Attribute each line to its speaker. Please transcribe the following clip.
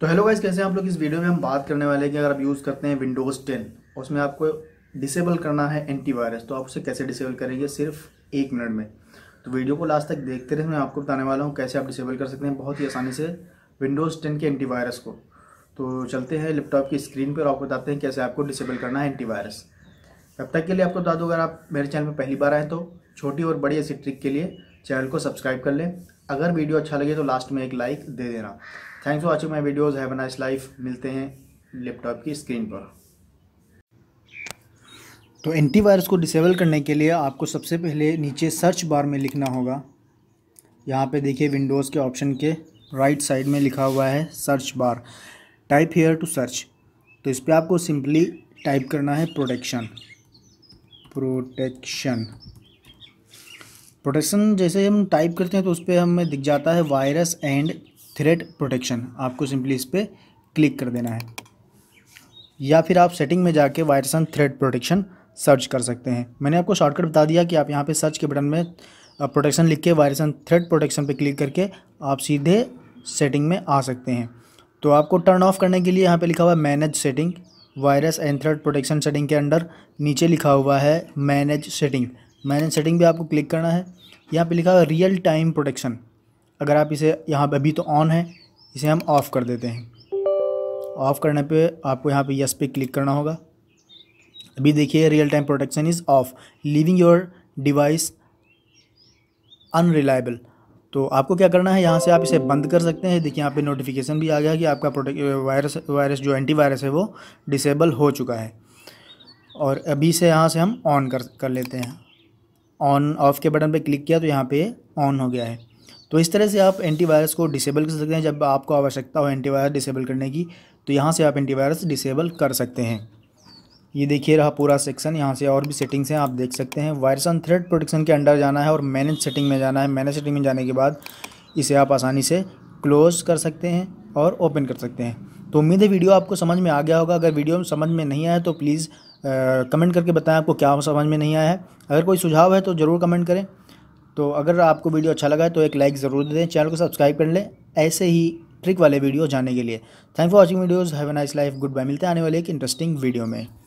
Speaker 1: तो hello wise कैसे आप लोग इस वीडियो में हम बात करने वाले हैं कि अगर आप यूज़ करते हैं विंडोज़ 10 उसमें आपको डिसेबल करना है एंटीवायरस तो आप उसे कैसे डिसेबल करेंगे सिर्फ एक मिनट में तो वीडियो को लास्ट तक देखते रहे मैं आपको बताने वाला हूँ कैसे आप डिसेबल कर सकते हैं बहुत ही आसानी से विंडोज़ टेन के एंटीवायरस को तो चलते हैं लैपटॉप की स्क्रीन पर आपको बताते हैं कैसे आपको डिसेबल करना है एंटीवायरस तब तक के लिए आपको बता दूँ अगर आप मेरे चैनल में पहली बार आएँ तो छोटी और बड़ी ऐसी ट्रिक के लिए चैनल को सब्सक्राइब कर लें अगर वीडियो अच्छा लगे तो लास्ट में एक लाइक दे देना thanks for watching my videos have nice life मिलते हैं लैपटॉप की स्क्रीन पर तो एंटीवायरस को डिसेबल करने के लिए आपको सबसे पहले नीचे सर्च बार में लिखना होगा यहाँ पे देखिए विंडोज़ के ऑप्शन के राइट साइड में लिखा हुआ है search bar type here to search तो इस पर आपको सिंपली टाइप करना है प्रोटेक्शन प्रोटेक्शन प्रोटेक्शन जैसे हम टाइप करते हैं तो उस पर हमें दिख जाता है वायरस एंड थ्रेड प्रोटेक्शन आपको सिंपली इस पर क्लिक कर देना है या फिर आप सेटिंग में जाके virus and threat protection search कर सकते हैं मैंने आपको शॉर्टकट बता दिया कि आप यहाँ पे सर्च के बटन में प्रोटेक्शन लिख के वायरस एंड थ्रेड प्रोटेक्शन पे क्लिक करके आप सीधे सेटिंग में आ सकते हैं तो आपको टर्न ऑफ करने के लिए यहाँ पे लिखा हुआ है manage setting virus and threat protection setting के अंडर नीचे लिखा हुआ है मैनेज सेटिंग मैनेज सेटिंग भी आपको क्लिक करना है यहाँ पे लिखा है रियल टाइम प्रोटेक्शन अगर आप इसे यहाँ पर अभी तो ऑन है इसे हम ऑफ़ कर देते हैं ऑफ़ करने पे आपको यहाँ पे यस पे क्लिक करना होगा अभी देखिए real time protection is off leaving your device unreliable तो आपको क्या करना है यहाँ से आप इसे बंद कर सकते हैं देखिए यहाँ पे नोटिफिकेशन भी आ गया कि आपका प्रोटेक्ट वायरस वायरस जो एंटी वायरस है वो डिसेबल हो चुका है और अभी से यहाँ से हम ऑन कर कर लेते हैं ऑन ऑफ़ के बटन पर क्लिक किया तो यहाँ पे ऑन हो गया है तो इस तरह से आप एंटीवायरस को डिसेबल कर सकते हैं जब आपको आवश्यकता हो एंटीवायरस डिसेबल करने की तो यहाँ से आप एंटीवायरस डिसेबल कर सकते हैं ये देखिए रहा पूरा सेक्शन यहाँ से और भी सेटिंग्स हैं आप देख सकते हैं वायरस ऑन थ्रेड प्रोटेक्शन के अंडर जाना है और मैनेज सेटिंग में जाना है मैनेज सेटिंग में जाने के बाद इसे आप आसानी से क्लोज कर सकते हैं और ओपन कर सकते हैं तो उम्मीद है वीडियो आपको समझ में आ गया होगा अगर वीडियो समझ में नहीं आया तो प्लीज़ कमेंट करके बताएं आपको क्या समझ में नहीं आया है अगर कोई सुझाव है तो ज़रूर कमेंट करें तो अगर आपको वीडियो अच्छा लगा है तो एक लाइक ज़रूर दे दें चैनल को सब्सक्राइब कर लें ऐसे ही ट्रिक वाले वीडियो जाने के लिए thank for watching videos have a nice life goodbye मिलते हैं आने वाले एक इंटरेस्टिंग वीडियो में